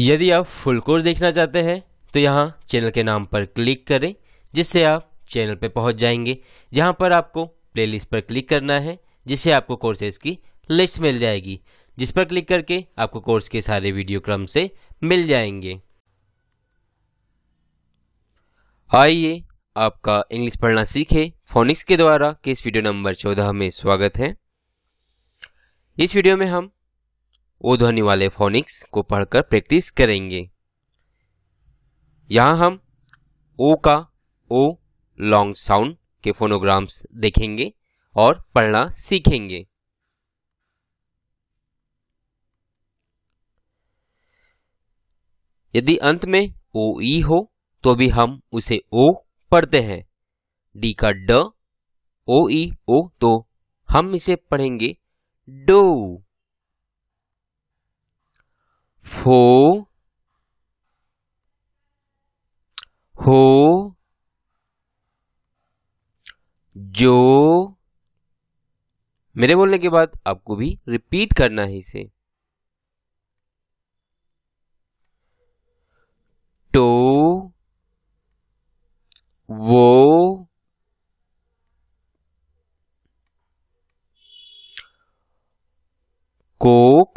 यदि आप full course देखना चाहते हैं तो यहाँ चैनल के नाम पर क्लिक करें जिससे आप चैनल पर पहुँच जाएंगे जहाँ पर आपको प्लेलिस्ट पर क्लिक करना है जिससे आपको कोर्सेज की लिस्ट मिल जाएगी जिस पर क्लिक करके आपको कोर्स के सारे वीडियो क्रम से मिल जाएंगे आइए आपका इंग्लिश पढ़ना सीखे फोनिक्स के द्वारा के इस वीडियो नंबर चौदह में स्वागत है इस वीडियो में हम ओ ध्वनि वाले फोनिक्स को पढ़कर प्रैक्टिस करेंगे यहां हम ओ का ओ लॉन्ग साउंड के फोनोग्राम्स देखेंगे और पढ़ना सीखेंगे यदि अंत में ओ ई e हो तो भी हम उसे ओ पढ़ते हैं डी का ड ओ ई ओ तो हम इसे पढ़ेंगे डो हो हो जो मेरे बोलने के बाद आपको भी रिपीट करना है इसे टो वो कोक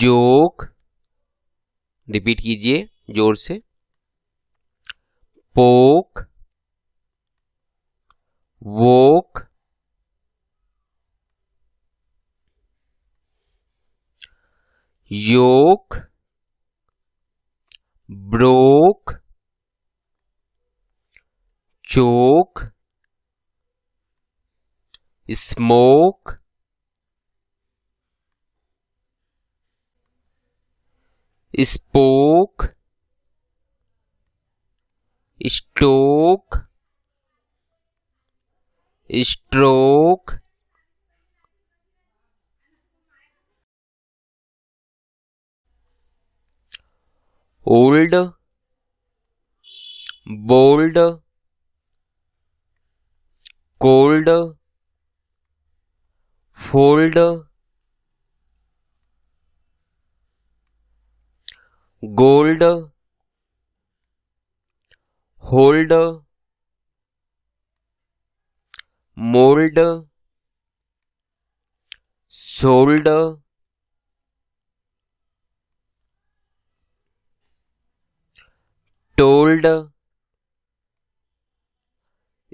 जोक रिपीट कीजिए जोर से poke woke yoke broke choke spoke stoke stroke old bold cold fold gold hold mold sold told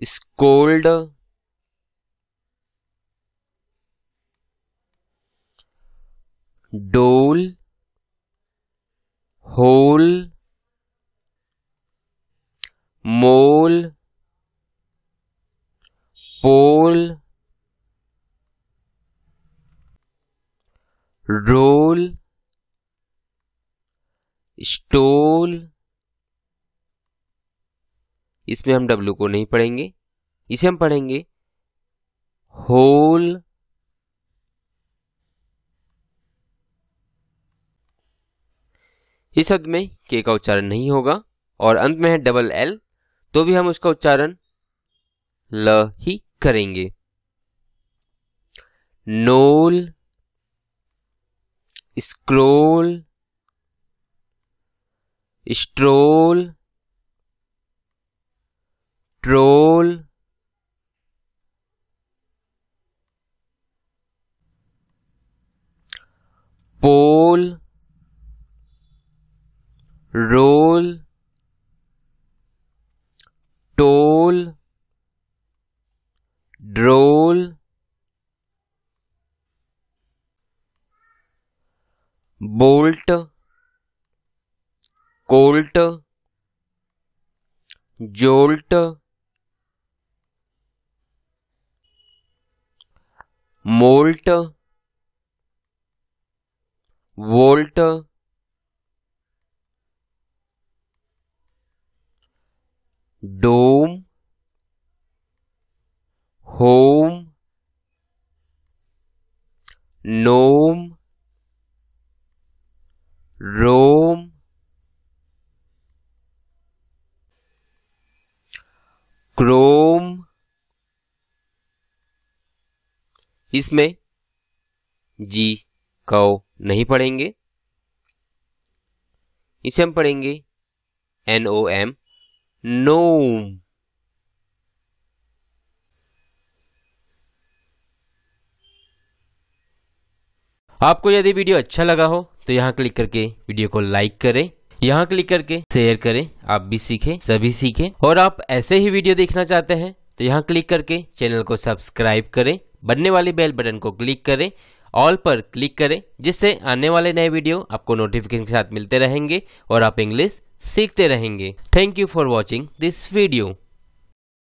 scold dole hole mole pole role stole इसमें हम W को नहीं पढ़ेंगे इसे हम पढ़ेंगे होल इस शब्द में के का उच्चारण नहीं होगा और अंत में है डबल एल तो भी हम उसका उच्चारण ल ही करेंगे knoll scroll stroll troll poll roll toll droll bolt colt jolt moult volt dome home gnome roam chrome इसमें जी कौ नहीं पढ़ेंगे इसे हम पढ़ेंगे एनओ एम no आपको यदि वीडियो अच्छा लगा हो तो यहाँ क्लिक करके वीडियो को लाइक करें यहाँ क्लिक करके शेयर करें आप भी सीखें सभी सीखें और आप ऐसे ही वीडियो देखना चाहते हैं तो यहाँ क्लिक करके चैनल को सब्सक्राइब करें बनने वाले बेल बटन को क्लिक करें ऑल पर क्लिक करें जिससे आने वाले नए वीडियो आपको नोटिफिकेशन के साथ मिलते रहेंगे और आप इंग्लिश सीखते रहेंगे thank you for watching this video